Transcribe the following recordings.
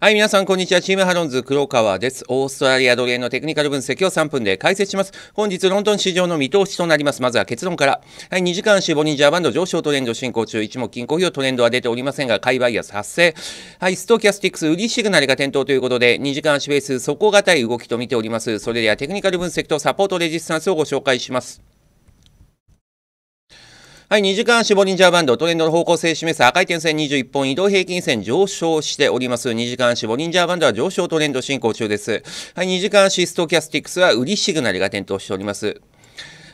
はい、皆さん、こんにちは。チームハロンズ、黒川です。オーストラリアドル円のテクニカル分析を3分で解説します。本日、ロンドン市場の見通しとなります。まずは結論から。はい、2時間足、ボリンジャーバンド上昇トレンド進行中。一目金衡表トレンドは出ておりませんが、買いバイアス発生。はい、ストキャスティックス、売りシグナルが点灯ということで、2時間足ベース、底堅い動きと見ております。それでは、テクニカル分析とサポートレジスタンスをご紹介します。はい、2時間絞りンジャーバンド、トレンドの方向性示す赤い点線21本移動平均線上昇しております。2時間絞りンジャーバンドは上昇トレンド進行中です。はい、2時間シストキャスティックスは売りシグナルが点灯しております。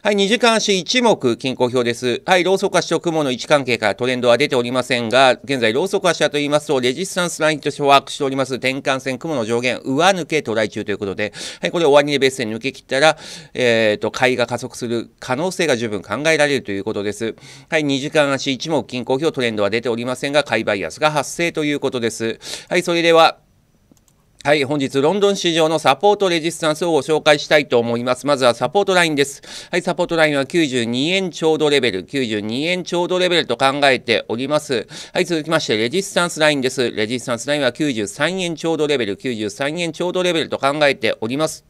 はい、2時間足一目、均衡表です。はい、ローソク足と雲の位置関係からトレンドは出ておりませんが、現在、ローソク足はと言いますと、レジスタンスラインとして把握しております、転換線、雲の上限、上抜けトライ中ということで、はい、これ終わり値ベース線抜け切ったら、えっ、ー、と、買いが加速する可能性が十分考えられるということです。はい、2時間足一目、均衡表、トレンドは出ておりませんが、買いバイアスが発生ということです。はい、それでは、はい、本日ロンドン市場のサポートレジスタンスをご紹介したいと思います。まずはサポートラインです。はい、サポートラインは92円ちょうどレベル、92円ちょうどレベルと考えております。はい、続きましてレジスタンスラインです。レジスタンスラインは93円ちょうどレベル、93円ちょうどレベルと考えております。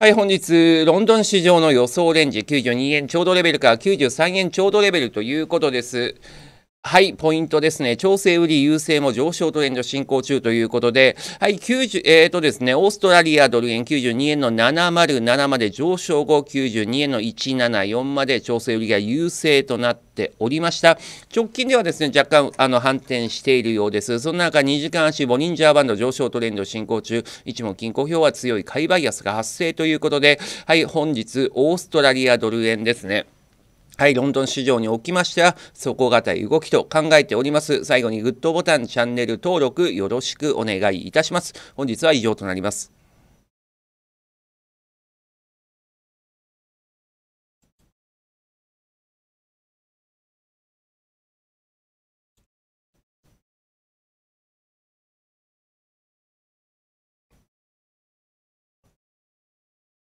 はい、本日、ロンドン市場の予想レンジ92円ちょうどレベルから93円ちょうどレベルということです。はい、ポイントですね。調整売り優勢も上昇トレンド進行中ということで、はい、90、えっ、ー、とですね、オーストラリアドル円92円の707まで上昇後、92円の174まで調整売りが優勢となっておりました。直近ではですね、若干、あの、反転しているようです。その中、2時間足、ボリンジャーバンド上昇トレンド進行中、一目均衡表は強い買いバイアスが発生ということで、はい、本日、オーストラリアドル円ですね。はい、ロンドン市場におきましては、底堅い動きと考えております。最後にグッドボタン、チャンネル登録よろしくお願いいたします。本日は以上となります。